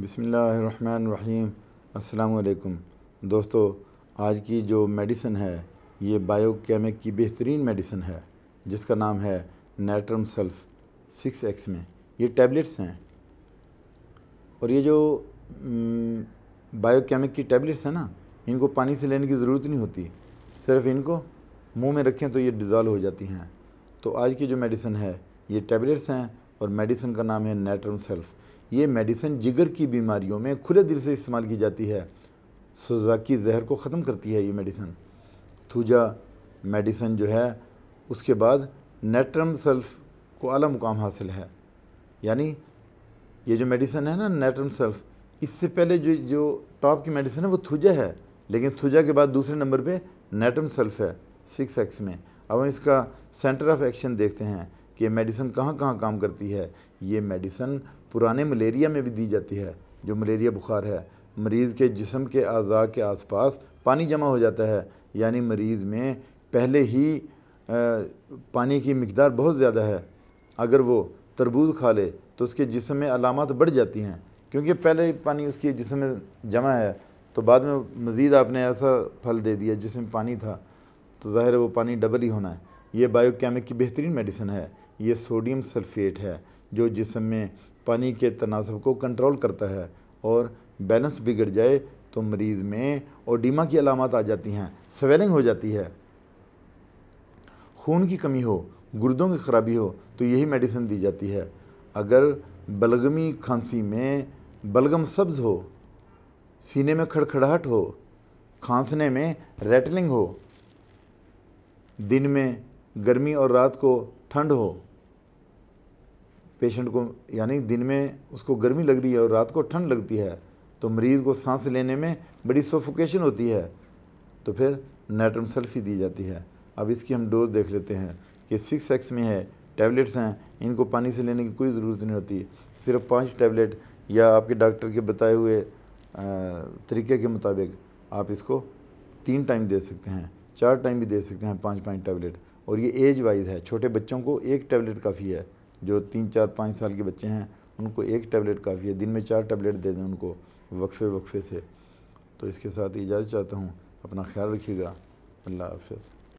बसमीम् अलकुम दोस्तों आज की जो मेडिसिन है ये बायोकेमिक की बेहतरीन मेडिसिन है जिसका नाम है नेट्रम सल्फ सिक्स एक्स में ये टैबलेट्स हैं और ये जो बायोकेमिक की टैबलेट्स हैं ना इनको पानी से लेने की ज़रूरत नहीं होती सिर्फ इनको मुंह में रखें तो ये डिज़ोल्व हो जाती हैं तो आज की जो मेडिसिन है ये टैबलेट्स हैं और मेडिसिन का नाम है नेट्रम सल्फ़ ये मेडिसिन जिगर की बीमारियों में खुले दिल से इस्तेमाल की जाती है सजा की जहर को ख़त्म करती है ये मेडिसिन थूजा मेडिसिन जो है उसके बाद नेट्रम सल्फ को अला मुकाम हासिल है यानी ये जो मेडिसिन है ना नेट्रम सल्फ इससे पहले जो जो टॉप की मेडिसिन है वो थूजा है लेकिन थूजा के बाद दूसरे नंबर पे नेट्रम सल्फ है सिक्स एक्स में अब हम इसका सेंटर ऑफ एक्शन देखते हैं कि ये मेडिसिन कहाँ कहाँ काम करती है ये मेडिसन पुराने मलेरिया में भी दी जाती है जो मलेरिया बुखार है मरीज़ के जिसम के अज़ा के आसपास पानी जमा हो जाता है यानी मरीज़ में पहले ही आ, पानी की मकदार बहुत ज़्यादा है अगर वो तरबूज खा ले तो उसके जिसम में अलामत बढ़ जाती हैं क्योंकि पहले ही पानी उसके जिसम में जमा है तो बाद में मज़ीद आपने ऐसा फल दे दिया जिसमें पानी था तो ज़ाहिर है वो पानी डबल ही होना है ये बायोकेमिक की बेहतरीन मेडिसिन है ये सोडियम सल्फेट है जो जिसम में पानी के तनासब को कंट्रोल करता है और बैलेंस बिगड़ जाए तो मरीज़ में ओडीमा की अलामत आ जाती हैं स्वेलिंग हो जाती है खून की कमी हो गुर्दों की खराबी हो तो यही मेडिसिन दी जाती है अगर बलगमी खांसी में बलगम सब्ज़ हो सीने में खड़खड़ाहट हो खांसने में रेटलिंग हो दिन में गर्मी और रात को ठंड हो पेशेंट को यानी दिन में उसको गर्मी लग रही है और रात को ठंड लगती है तो मरीज़ को सांस लेने में बड़ी सोफोकेशन होती है तो फिर नाइट्रम सल्फी दी जाती है अब इसकी हम डोज देख लेते हैं कि सिक्स एक्स में है टैबलेट्स हैं इनको पानी से लेने की कोई ज़रूरत नहीं होती सिर्फ पाँच टैबलेट या आपके डॉक्टर के बताए हुए तरीके के मुताबिक आप इसको तीन टाइम दे सकते हैं चार टाइम भी दे सकते हैं पाँच पाँच टैबलेट और ये एज वाइज है छोटे बच्चों को एक टैबलेट काफ़ी है जो तीन चार पाँच साल के बच्चे हैं उनको एक टैबलेट काफ़ी है दिन में चार टैबलेट दे दें उनको वक्फे वक्फे से तो इसके साथ इजाज़त चाहता हूँ अपना ख्याल रखिएगा अल्लाह हाफिज़